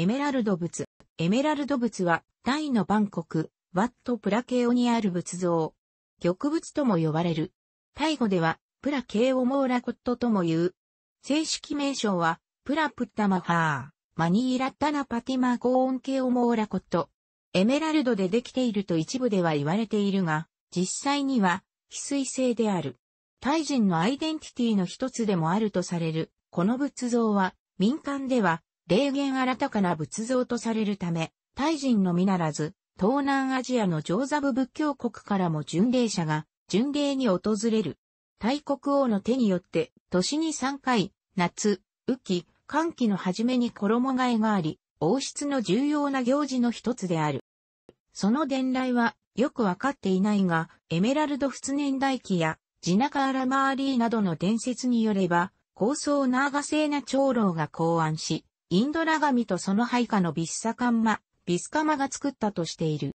エメラルド仏。エメラルド仏は、大のバンコク、ワット・プラケオにある仏像。玉仏とも呼ばれる。タイ語では、プラケオモーラコットとも言う。正式名称は、プラプッタマハー、マニーラッタナパティマコーンケオモーラコット。エメラルドでできていると一部では言われているが、実際には、翡翠製である。タイ人のアイデンティティの一つでもあるとされる、この仏像は、民間では、霊源新たかな仏像とされるため、タイ人のみならず、東南アジアの上座部仏教国からも巡礼者が、巡礼に訪れる。大国王の手によって、年に3回、夏、雨季、寒季の初めに衣替えがあり、王室の重要な行事の一つである。その伝来は、よくわかっていないが、エメラルド仏年代記や、ジナカーラマーリーなどの伝説によれば、高層ナーガセな。長老が考案し、インドラガミとその配下のビッサカンマ、ビスカマが作ったとしている。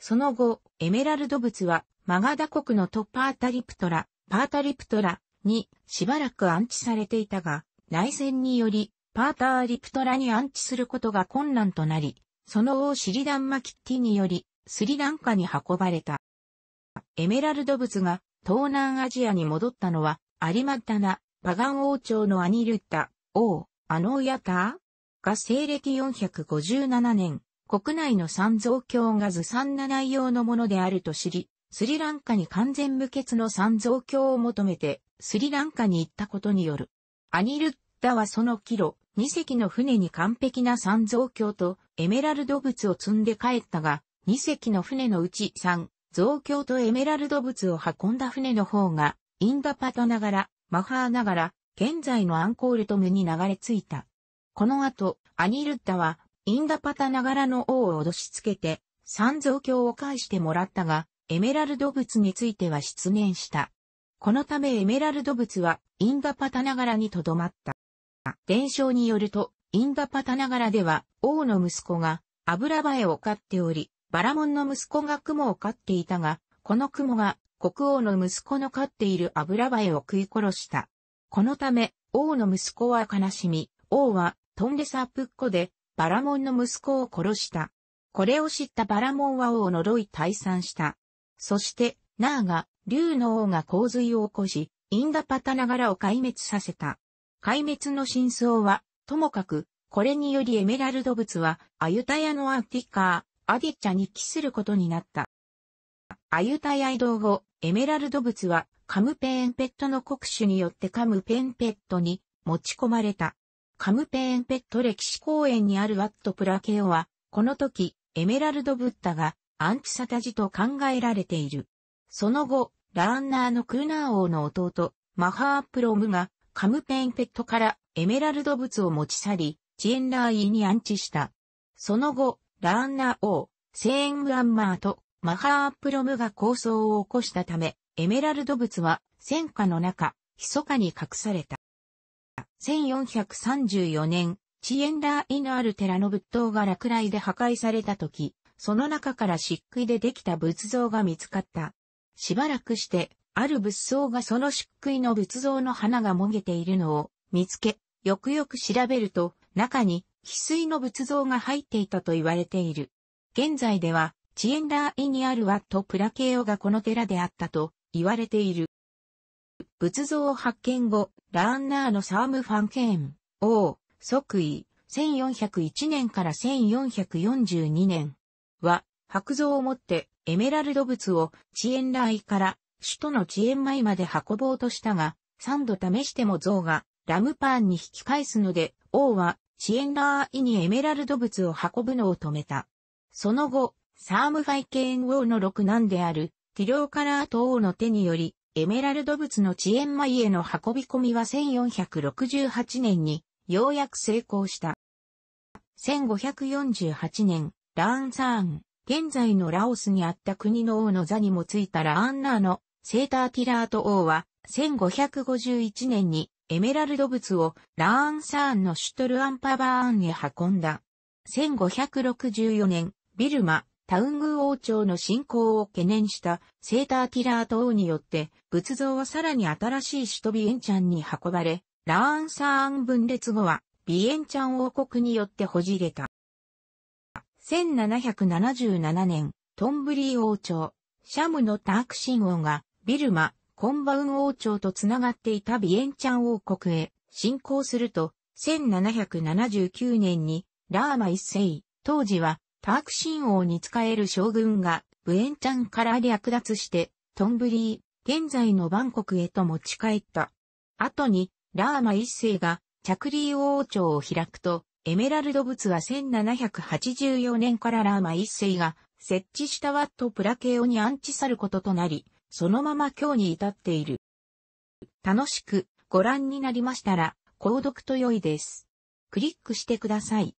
その後、エメラルド仏は、マガダ国のトパータリプトラ、パータリプトラにしばらく安置されていたが、内戦により、パーターリプトラに安置することが困難となり、その王シリダンマキッティにより、スリランカに運ばれた。エメラルド仏が東南アジアに戻ったのは、アリマッタナ、パガン王朝のアニルッタ、王、あのーたが西暦457年、国内の三蔵教がずさんな内容のものであると知り、スリランカに完全無欠の三蔵教を求めて、スリランカに行ったことによる。アニルッダはそのキロ、2隻の船に完璧な三蔵教とエメラルド物を積んで帰ったが、2隻の船のうち3、蔵教とエメラルド物を運んだ船の方が、インダパトながら、マハーながら、現在のアンコールトムに流れ着いた。この後、アニルッタは、インダパタながらの王を脅しつけて、三蔵教を返してもらったが、エメラルド仏については失念した。このためエメラルド仏は、インダパタながらにとどまった。伝承によると、インダパタながらでは、王の息子が、油映えを飼っており、バラモンの息子が雲を飼っていたが、この雲が、国王の息子の飼っている油映えを食い殺した。このため、王の息子は悲しみ、王はトンレサプッコでバラモンの息子を殺した。これを知ったバラモンは王を呪い退散した。そして、ナーが、竜の王が洪水を起こし、インダパタナガラを壊滅させた。壊滅の真相は、ともかく、これによりエメラルド物は、アユタヤのアンティカー、アディッチャに帰することになった。アユタヤ移動後、エメラルド物はカムペーンペットの国主によってカムペンペットに持ち込まれた。カムペーンペット歴史公園にあるワットプラケオは、この時、エメラルドブッダがアンチサタジと考えられている。その後、ラーンナーのクーナー王の弟、マハープロムがカムペーンペットからエメラルド物を持ち去り、チエンラーイに安置した。その後、ラーンナー王、セーングアンマーとマハープロムが構想を起こしたため、エメラルド仏は戦火の中、密かに隠された。1434年、チエンラーイのある寺の仏塔が落雷で破壊された時、その中から漆喰でできた仏像が見つかった。しばらくして、ある仏像がその漆喰の仏像の花がもげているのを見つけ、よくよく調べると、中に翡翠の仏像が入っていたと言われている。現在では、チエンダーイにあるワットプラケオがこの寺であったと言われている。仏像発見後、ラーンナーのサーム・ファンケーン、王、即位、1401年から1442年は、白像を持ってエメラルド仏をチエンライから首都のチエンマイまで運ぼうとしたが、3度試しても像がラムパーンに引き返すので、王はチエンラーイにエメラルド仏を運ぶのを止めた。その後、サームファイケーン王の六男である、ティローカラート王の手により、エメラルド物の遅延前への運び込みは1468年に、ようやく成功した。1548年、ラーンサーン、現在のラオスにあった国の王の座にもついたラーンナーのセーターティラート王は、1551年にエメラルド物をラーンサーンのシュトルアンパバーンへ運んだ。1564年、ビルマ、タウング王朝の侵攻を懸念したセーターティラー等王によって仏像はさらに新しい首都ビエンチャンに運ばれ、ラーンサーン分裂後はビエンチャン王国によってほじれた。1777年、トンブリー王朝、シャムのタークシン王がビルマ、コンバウン王朝とつながっていたビエンチャン王国へ侵攻すると、1779年にラーマ一世、当時はタークシン王に仕える将軍が、ブエンチャンから略奪して、トンブリー、現在のバンコクへと持ち帰った。後に、ラーマ一世が、チャクリー王朝を開くと、エメラルド仏は1784年からラーマ一世が設置したワットプラケオに安置さることとなり、そのまま今日に至っている。楽しくご覧になりましたら、購読と良いです。クリックしてください。